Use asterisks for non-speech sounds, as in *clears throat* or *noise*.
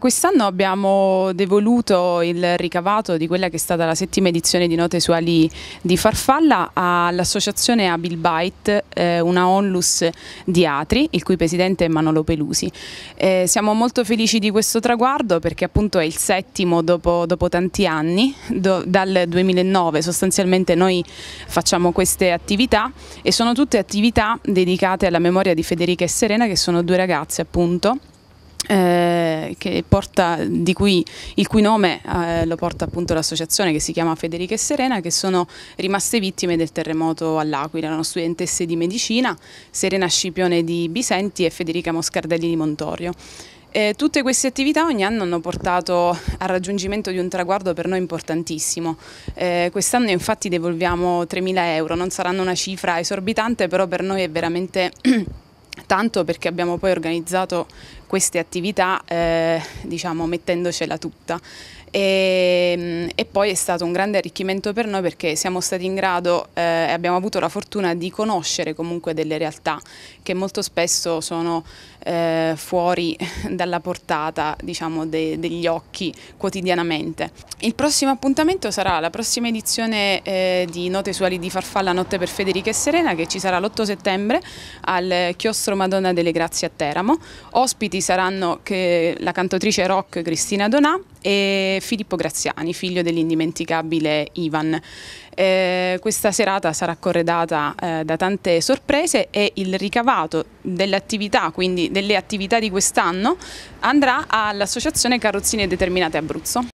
Quest'anno abbiamo devoluto il ricavato di quella che è stata la settima edizione di Note su Ali di Farfalla all'associazione Abil Bait, eh, una onlus di Atri, il cui presidente è Manolo Pelusi. Eh, siamo molto felici di questo traguardo perché appunto è il settimo dopo, dopo tanti anni, dal 2009 sostanzialmente noi facciamo queste attività e sono tutte attività dedicate alla memoria di Federica e Serena che sono due ragazze appunto eh, porta, cui, il cui nome eh, lo porta appunto l'associazione che si chiama Federica e Serena, che sono rimaste vittime del terremoto all'Aquila, erano studentesse di medicina, Serena Scipione di Bisenti e Federica Moscardelli di Montorio. Eh, tutte queste attività ogni anno hanno portato al raggiungimento di un traguardo per noi importantissimo. Eh, Quest'anno infatti devolviamo 3.000 euro, non saranno una cifra esorbitante, però per noi è veramente... *clears throat* soltanto perché abbiamo poi organizzato queste attività eh, diciamo mettendocela tutta. E, ehm, e, poi è stato un grande arricchimento per noi perché siamo stati in grado eh, e eh, abbiamo avuto la fortuna di conoscere comunque delle realtà che molto spesso sono eh, fuori *laughs* dalla portata diciamo, de, degli occhi quotidianamente. Il prossimo appuntamento sarà la prossima edizione eh, di Note Suali di Farfalla Notte per Federica e Serena che ci sarà l'8 settembre al chiostro Madonna delle Grazie a Teramo. Ospiti saranno la cantautrice rock Cristina Donà e Filippo Graziani, figlio dell'indimenticabile Ivan. Eh, questa serata sarà corredata eh, da tante sorprese e il ricavato dell'attività, quindi delle attività di quest'anno, andrà all'Associazione Carrozzine Determinate Abruzzo.